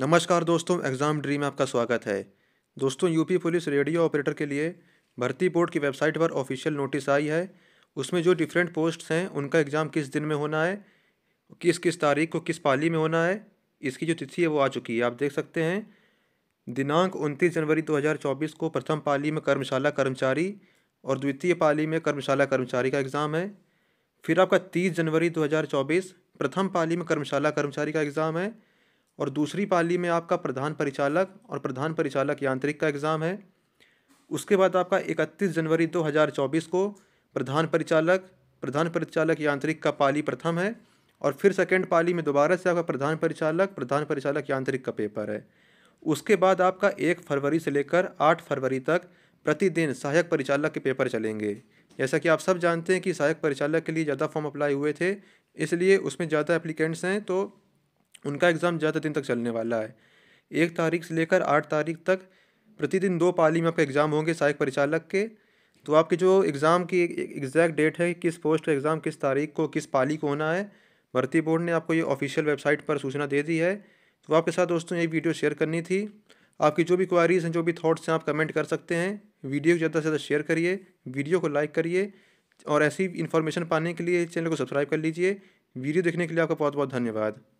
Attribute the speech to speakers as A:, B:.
A: नमस्कार दोस्तों exam dream में आपका स्वागत है दोस्तों यूपी पुलिस रेडियो ऑपरेटर के लिए भर्ती बोर्ड की वेबसाइट पर ऑफिशियल नोटिस आई है उसमें जो डिफरेंट पोस्ट्स हैं उनका एग्ज़ाम किस दिन में होना है किस किस तारीख को किस पाली में होना है इसकी जो तिथि है वो आ चुकी है आप देख सकते हैं दिनांक उनतीस जनवरी दो को प्रथम पाली में कर्मशाला कर्मचारी और द्वितीय पाली में कर्मशाला कर्मचारी का एग्ज़ाम है फिर आपका तीस जनवरी दो प्रथम पाली में कर्मशाला कर्मचारी का एग्ज़ाम है और दूसरी पाली में आपका प्रधान परिचालक और प्रधान परिचालक यांत्रिक का एग्ज़ाम है उसके बाद आपका 31 जनवरी 2024 को प्रधान परिचालक प्रधान परिचालक यांत्रिक का पाली प्रथम है और फिर सेकेंड पाली में दोबारा से आपका प्रधान परिचालक प्रधान परिचालक यांत्रिक का पेपर है उसके बाद आपका एक फरवरी से लेकर आठ फरवरी तक प्रतिदिन सहायक परिचालक के पेपर चलेंगे जैसा कि आप सब जानते हैं कि सहायक परिचालक के लिए ज़्यादा फॉर्म अप्लाई हुए थे इसलिए उसमें ज़्यादा एप्लीकेंट्स हैं तो उनका एग्ज़ाम ज़्यादा दिन तक चलने वाला है एक तारीख से लेकर आठ तारीख तक प्रतिदिन दो पाली में आपका एग्ज़ाम होंगे सहायक परिचालक के तो आपके जो एग्ज़ाम की एग्जैक्ट डेट है किस पोस्ट का एग्ज़ाम किस तारीख को किस पाली को होना है भर्ती बोर्ड ने आपको ये ऑफिशियल वेबसाइट पर सूचना दे दी है तो आपके साथ दोस्तों ये वीडियो शेयर करनी थी आपकी जो भी क्वारीज़ हैं जो भी थाट्स हैं आप कमेंट कर सकते हैं वीडियो को ज़्यादा से ज़्यादा शेयर करिए वीडियो को लाइक करिए और ऐसी इन्फॉर्मेशन पाने के लिए चैनल को सब्सक्राइब कर लीजिए वीडियो देखने के लिए आपका बहुत बहुत धन्यवाद